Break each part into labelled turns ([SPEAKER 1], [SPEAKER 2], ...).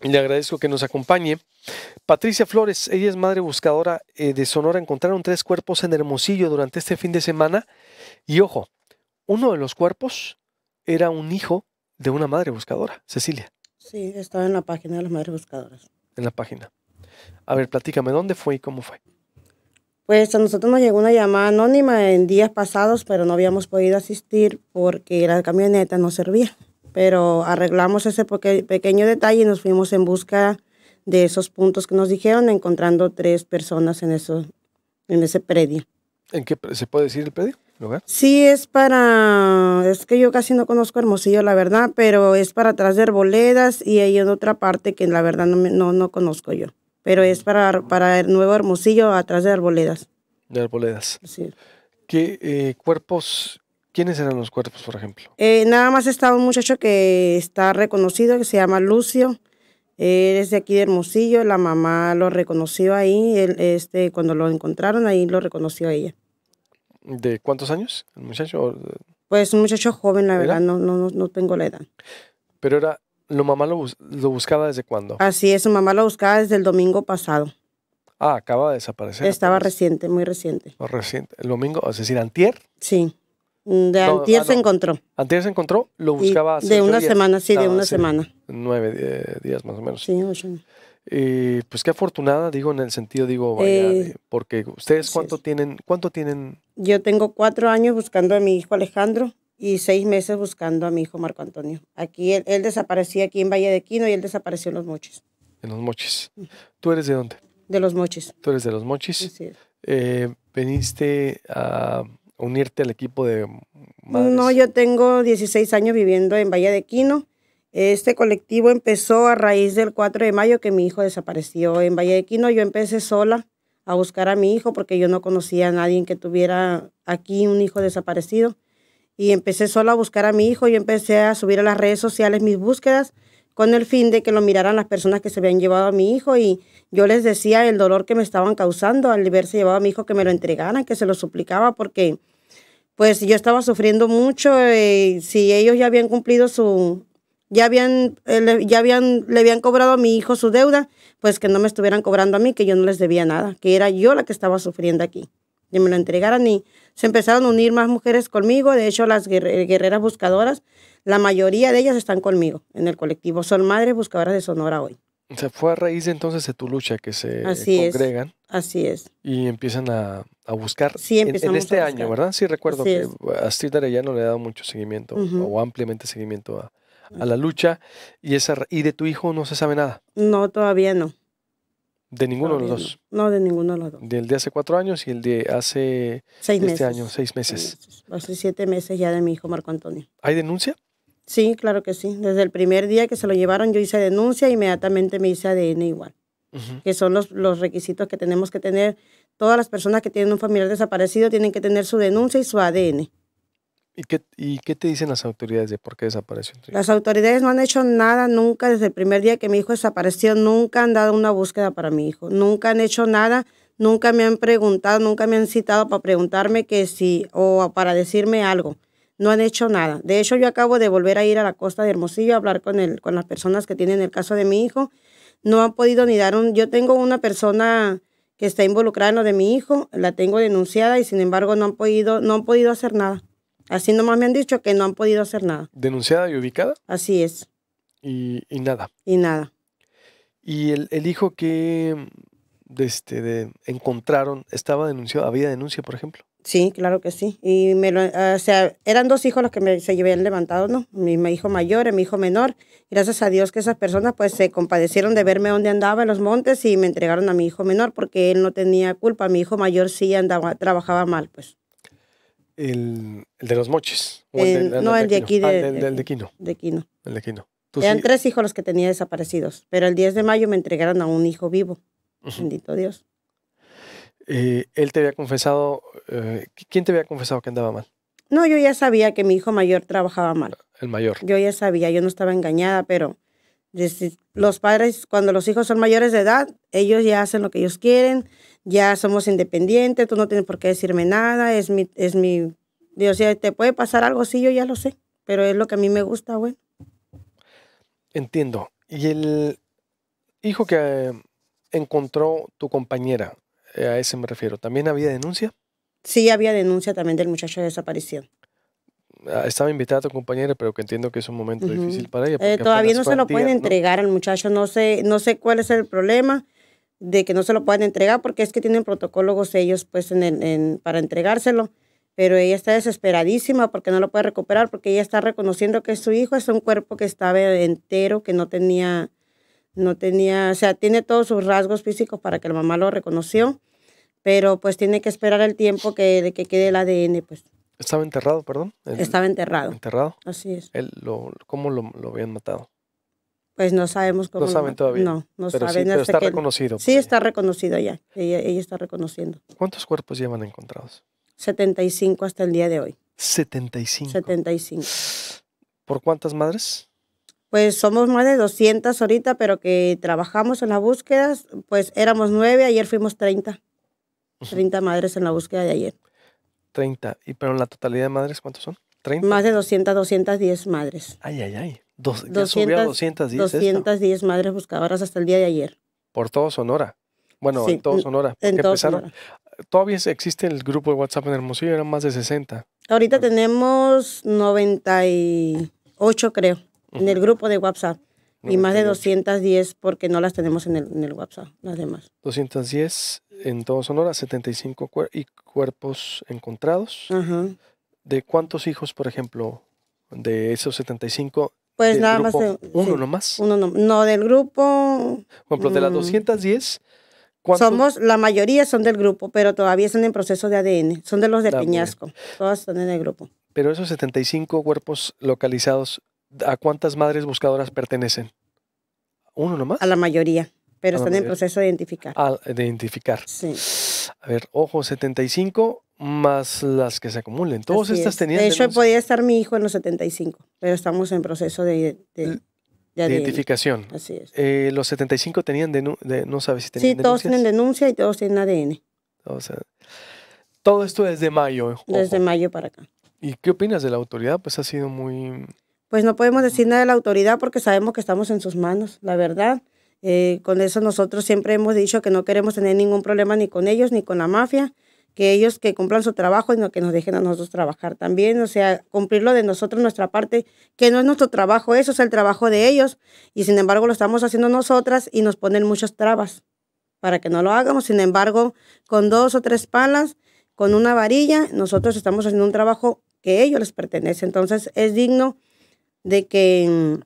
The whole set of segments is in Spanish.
[SPEAKER 1] Le agradezco que nos acompañe. Patricia Flores, ella es madre buscadora eh, de Sonora. Encontraron tres cuerpos en Hermosillo durante este fin de semana. Y ojo, uno de los cuerpos era un hijo de una madre buscadora, Cecilia.
[SPEAKER 2] Sí, estaba en la página de las madres buscadoras.
[SPEAKER 1] En la página. A ver, platícame, ¿dónde fue y cómo fue?
[SPEAKER 2] Pues a nosotros nos llegó una llamada anónima en días pasados, pero no habíamos podido asistir porque la camioneta no servía pero arreglamos ese pequeño detalle y nos fuimos en busca de esos puntos que nos dijeron, encontrando tres personas en, eso,
[SPEAKER 1] en ese predio. ¿En qué se puede decir el predio?
[SPEAKER 2] Sí, es para, es que yo casi no conozco Hermosillo, la verdad, pero es para atrás de Arboledas y hay en otra parte que la verdad no, no, no conozco yo, pero es para, para el nuevo Hermosillo atrás de
[SPEAKER 1] Arboledas. De Arboledas. Sí. ¿Qué eh, cuerpos ¿Quiénes eran los cuerpos, por ejemplo?
[SPEAKER 2] Eh, nada más estaba un muchacho que está reconocido, que se llama Lucio. Él es de aquí de Hermosillo, la mamá lo reconoció ahí, este, cuando lo encontraron ahí lo reconoció ella.
[SPEAKER 1] ¿De cuántos años el muchacho?
[SPEAKER 2] Pues un muchacho joven, la verdad, no, no, tengo la edad.
[SPEAKER 1] Pero era, ¿lo mamá lo, buscaba desde cuándo?
[SPEAKER 2] Así es, su mamá lo buscaba desde el domingo pasado.
[SPEAKER 1] Ah, acaba de desaparecer. Estaba
[SPEAKER 2] reciente, muy reciente.
[SPEAKER 1] reciente. ¿El domingo? Es decir, antier. Sí.
[SPEAKER 2] Mm, de antier ah, se
[SPEAKER 1] encontró. Antier se encontró, lo buscaba hace De una semana, sí, de una semana. Nueve días más o menos. Sí, ocho. Y pues qué afortunada, digo, en el sentido, digo, vaya, eh, porque ustedes cuánto tienen, cuánto tienen.
[SPEAKER 2] Yo tengo cuatro años buscando a mi hijo Alejandro y seis meses buscando a mi hijo Marco Antonio. Aquí él, desaparecía aquí en Valle de Quino y él desapareció
[SPEAKER 1] en Los Mochis. En Los Mochis. ¿Tú eres de dónde? De Los Mochis. ¿Tú eres de Los Mochis? Sí. Eh, veniste a unirte al equipo de No,
[SPEAKER 2] yo tengo 16 años viviendo en Bahía de Quino. Este colectivo empezó a raíz del 4 de mayo que mi hijo desapareció en Valle de Quino. Yo empecé sola a buscar a mi hijo porque yo no conocía a nadie que tuviera aquí un hijo desaparecido. Y empecé sola a buscar a mi hijo. Yo empecé a subir a las redes sociales mis búsquedas con el fin de que lo miraran las personas que se habían llevado a mi hijo y yo les decía el dolor que me estaban causando al verse llevado a mi hijo que me lo entregaran, que se lo suplicaba porque pues yo estaba sufriendo mucho, y eh, si ellos ya habían cumplido su, ya habían, eh, ya habían, le habían cobrado a mi hijo su deuda, pues que no me estuvieran cobrando a mí, que yo no les debía nada, que era yo la que estaba sufriendo aquí. Y me lo entregaran y se empezaron a unir más mujeres conmigo, de hecho las guerreras buscadoras la mayoría de ellas están conmigo en el colectivo. Son Madres Buscadoras de
[SPEAKER 1] Sonora hoy. Se fue a raíz de entonces de tu lucha que se así congregan. así es. Y empiezan a, buscar. Sí, en, este año, ¿verdad? Sí, recuerdo que que es. ya no le he dado mucho seguimiento o ampliamente seguimiento a, la lucha. Y, esa, ¿Y de tu hijo no se sabe nada?
[SPEAKER 2] No, todavía no.
[SPEAKER 1] ¿De ninguno de los dos?
[SPEAKER 2] No. de ninguno de los
[SPEAKER 1] dos. Del de hace cuatro años y el de hace... Seis este meses. Este año, seis meses.
[SPEAKER 2] Hace siete meses ya de mi hijo Marco Antonio. ¿Hay denuncia? Sí, claro que sí. Desde el primer día que se lo llevaron yo hice denuncia, inmediatamente me hice ADN igual, que son los, requisitos que tenemos que tener. Todas las personas que tienen un familiar desaparecido tienen que tener su denuncia y su ADN.
[SPEAKER 1] ¿Y qué, ¿Y qué, te dicen las autoridades de por qué desapareció?
[SPEAKER 2] Las autoridades no han hecho nada nunca desde el primer día que mi hijo desapareció, nunca han dado una búsqueda para mi hijo, nunca han hecho nada, nunca me han preguntado, nunca me han citado para preguntarme que si o para decirme algo no han hecho nada. De hecho, yo acabo de volver a ir a la costa de Hermosillo a hablar con, el, con las personas que tienen el caso de mi hijo. No han podido ni dar un... Yo tengo una persona que está involucrada en lo de mi hijo, la tengo denunciada y sin embargo no han podido, no han podido hacer nada. Así nomás me han dicho
[SPEAKER 1] que no han podido hacer nada. ¿Denunciada y ubicada? Así es. Y, nada. Y nada. ¿Y el, hijo que este, encontraron estaba denunciado? ¿Había denuncia, por ejemplo? Sí, claro que sí. Y me lo, ah, o sea, eran dos hijos los
[SPEAKER 2] que me, se habían levantado, ¿no? Mi, hijo mayor y mi hijo menor. Gracias a Dios que esas personas pues se compadecieron de verme donde andaba en los montes y me entregaron a mi hijo menor porque él no tenía culpa. Mi hijo mayor sí andaba, trabajaba mal, pues.
[SPEAKER 1] El, de los moches. no, el de aquí. De, ah, el, de, Quino. El de Quino. Eran tres
[SPEAKER 2] hijos los que tenía desaparecidos, pero el 10 de mayo me entregaron a un hijo vivo. Bendito Dios.
[SPEAKER 1] Eh, él te había confesado, eh, ¿quién te había confesado que andaba mal?
[SPEAKER 2] No, yo ya sabía que mi hijo mayor trabajaba mal. El mayor. Yo ya sabía, yo no estaba engañada, pero los padres, cuando los hijos son mayores de edad, ellos ya hacen lo que ellos quieren, ya somos independientes, tú no tienes por qué decirme nada, es mi, es mi, Dios, ya te puede pasar algo, sí, yo ya
[SPEAKER 1] lo sé, pero es lo que a mí me gusta, güey. Entiendo. Y el hijo que eh, encontró tu compañera, eh, a ese me refiero. ¿También había denuncia? Sí, había denuncia también del muchacho de desaparición. Ah, estaba invitada a tu compañera, pero que entiendo que es un momento difícil para ella. Eh, todavía no se lo pueden entregar
[SPEAKER 2] al muchacho. No sé, no sé cuál es el problema de que no se lo puedan entregar porque es que tienen protocolos ellos pues, para entregárselo. Pero ella está desesperadísima porque no lo puede recuperar porque ella está reconociendo que su hijo es un cuerpo que estaba entero, que no tenía no tenía, o sea, tiene todos sus rasgos físicos para que la mamá lo reconoció, pero pues tiene que esperar el tiempo que, que quede el ADN, pues.
[SPEAKER 1] Estaba enterrado, perdón. Estaba enterrado. Enterrado. Así es. Él lo, ¿Cómo lo, habían matado?
[SPEAKER 2] Pues no sabemos cómo. No saben todavía. No, no saben. Sí, pero está reconocido. Pues, sí, está reconocido ya. Ella, ella está reconociendo.
[SPEAKER 1] ¿Cuántos cuerpos llevan encontrados?
[SPEAKER 2] 75 hasta el día de hoy.
[SPEAKER 1] 75.
[SPEAKER 2] 75. ¿Por cuántas madres? pues somos más de 200 ahorita, pero que trabajamos en las búsquedas, pues éramos nueve, ayer fuimos 30. 30 madres en la búsqueda de ayer.
[SPEAKER 1] 30. ¿Y pero en la totalidad de madres cuántos son? 30. Más de
[SPEAKER 2] 200, 210 madres. Ay, ay, ay.
[SPEAKER 1] subió 210. 210 madres buscadoras hasta el día de ayer. Por todo Sonora. Bueno, en todo Sonora. En Todavía existe el grupo de WhatsApp en Hermosillo, eran más de 60.
[SPEAKER 2] Ahorita tenemos 98, creo en el grupo de WhatsApp. Y más de 210 porque no las tenemos en el, en el WhatsApp, las demás.
[SPEAKER 1] 210 en todo Sonora, 75 y cuerpos encontrados. ¿De cuántos hijos, por ejemplo, de esos 75? Pues nada más. De, uno nomás. Uno no, no, del
[SPEAKER 2] grupo. Por ejemplo, de las 210. Mm, ¿cuántos? Somos, la mayoría son del grupo, pero todavía están en proceso de ADN. Son de los de ah, Peñasco.
[SPEAKER 1] Piñasco. Todas están en el grupo. Pero esos 75 cuerpos localizados, ¿a cuántas madres buscadoras pertenecen? ¿Uno nomás? A la mayoría, pero están en proceso de identificar. Ah, de identificar. Sí. A ver, ojo, 75 más las que se acumulen. Todas estas tenían. De hecho,
[SPEAKER 2] podía estar mi hijo en los 75, pero estamos en proceso de. identificación.
[SPEAKER 1] Así es. Eh, los 75 tenían de, no sabes si tenían Sí, todos tienen
[SPEAKER 2] denuncia y todos tienen ADN.
[SPEAKER 1] O todo esto eh, desde mayo. Desde
[SPEAKER 2] mayo para acá.
[SPEAKER 1] ¿Y qué opinas de la autoridad? Pues ha sido muy
[SPEAKER 2] pues no podemos decir nada de la autoridad porque sabemos que estamos en sus manos, la verdad. Eh, con eso nosotros siempre hemos dicho que no queremos tener ningún problema ni con ellos ni con la mafia, que ellos que cumplan su trabajo y no que nos dejen a nosotros trabajar también, o sea, cumplirlo de nosotros, nuestra parte, que no es nuestro trabajo, eso es el trabajo de ellos y sin embargo lo estamos haciendo nosotras y nos ponen muchas trabas para que no lo hagamos, sin embargo, con dos o tres palas, con una varilla, nosotros estamos haciendo un trabajo que ellos les pertenece, entonces es digno de que mm,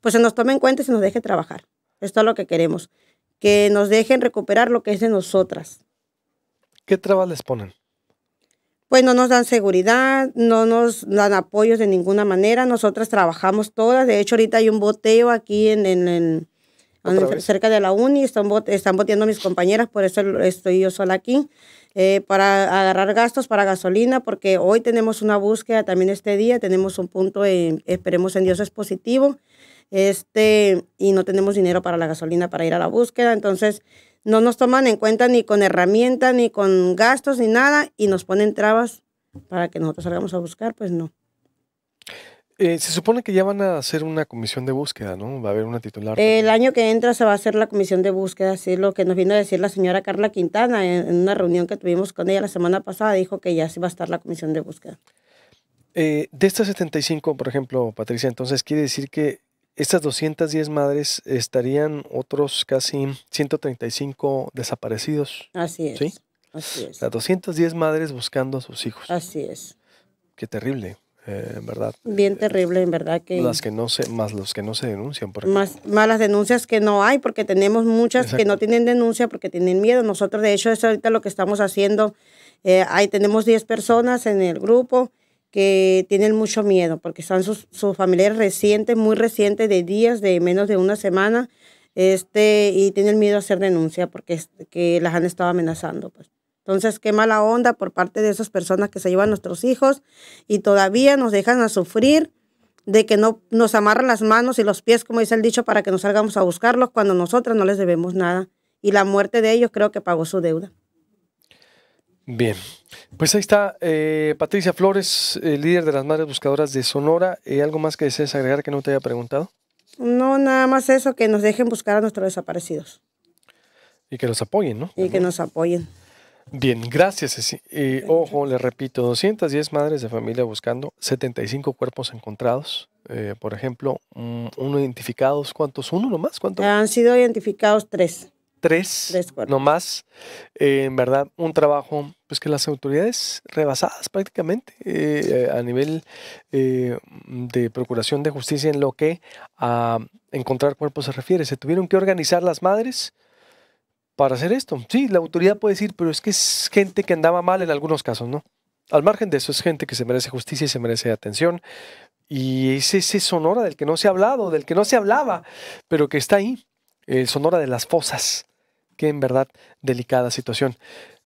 [SPEAKER 2] pues se nos tomen cuenta y se nos deje trabajar. Esto es lo que queremos, que nos dejen recuperar lo que es de nosotras.
[SPEAKER 1] ¿Qué trabas les ponen?
[SPEAKER 2] Pues no nos dan seguridad, no nos dan apoyos de ninguna manera. Nosotras trabajamos todas. De hecho, ahorita hay un boteo aquí en, en, cerca de la uni. Están, bote, están boteando mis compañeras, por eso estoy yo sola aquí. Eh, para agarrar gastos para gasolina, porque hoy tenemos una búsqueda también este día, tenemos un punto, esperemos en Dios es positivo, este, y no tenemos dinero para la gasolina para ir a la búsqueda, entonces no nos toman en cuenta ni con herramientas, ni con gastos, ni nada, y nos ponen trabas para que nosotros salgamos a buscar, pues no.
[SPEAKER 1] Eh, se supone que ya van a hacer una comisión de búsqueda, ¿no? Va a haber una titular. El
[SPEAKER 2] año que entra se va a hacer la comisión de búsqueda, así lo que nos vino a decir la señora Carla Quintana en, una reunión que tuvimos con ella la semana pasada, dijo que ya se va a estar la comisión de búsqueda.
[SPEAKER 1] Eh, de estas 75, por ejemplo, Patricia, entonces quiere decir que estas 210 madres estarían otros casi 135 desaparecidos. Así es. ¿Sí? Así es. Las 210 madres buscando a sus hijos. Así es. Qué terrible. Eh, verdad.
[SPEAKER 2] Bien eh, terrible, en verdad que. Las
[SPEAKER 1] que no se, más los que no se denuncian. Porque...
[SPEAKER 2] Más, más las denuncias que no hay, porque tenemos muchas que no tienen denuncia porque tienen miedo. Nosotros, de hecho, es ahorita lo que estamos haciendo. Eh, ahí tenemos 10 personas en el grupo que tienen mucho miedo porque están sus, familiares recientes, muy recientes, de días, de menos de una semana, este, y tienen miedo a hacer denuncia porque que las han estado amenazando. Pues. Entonces, qué mala onda por parte de esas personas que se llevan nuestros hijos y todavía nos dejan a sufrir de que no nos amarran las manos y los pies, como dice el dicho, para que nos salgamos a buscarlos cuando nosotras no les debemos nada. Y la muerte de ellos creo que pagó su deuda.
[SPEAKER 1] Bien, pues ahí está eh, Patricia Flores, eh, líder de las Madres Buscadoras de Sonora. ¿Hay eh, ¿Algo más que desees agregar que no te haya preguntado?
[SPEAKER 2] No, nada más eso, que nos dejen buscar a nuestros desaparecidos.
[SPEAKER 1] Y que los apoyen, ¿no? Y que nos apoyen. Bien, gracias. ojo, le repito, 210 madres de familia buscando 75 cuerpos encontrados. Eh, por ejemplo, mm, uno identificados, ¿cuántos? ¿Uno nomás? ¿Cuántos? Han sido identificados tres. Tres, tres cuerpos. Eh, en verdad, un trabajo pues que las autoridades rebasadas prácticamente eh, a nivel de procuración de justicia en lo que a encontrar cuerpos se refiere. Se tuvieron que organizar las madres para hacer esto. Sí, la autoridad puede decir, pero es que es gente que andaba mal en algunos casos, ¿no? Al margen de eso, es gente que se merece justicia y se merece atención. Y es ese Sonora del que no se ha hablado, del que no se hablaba, pero que está ahí. El Sonora de las fosas. Qué en verdad delicada situación.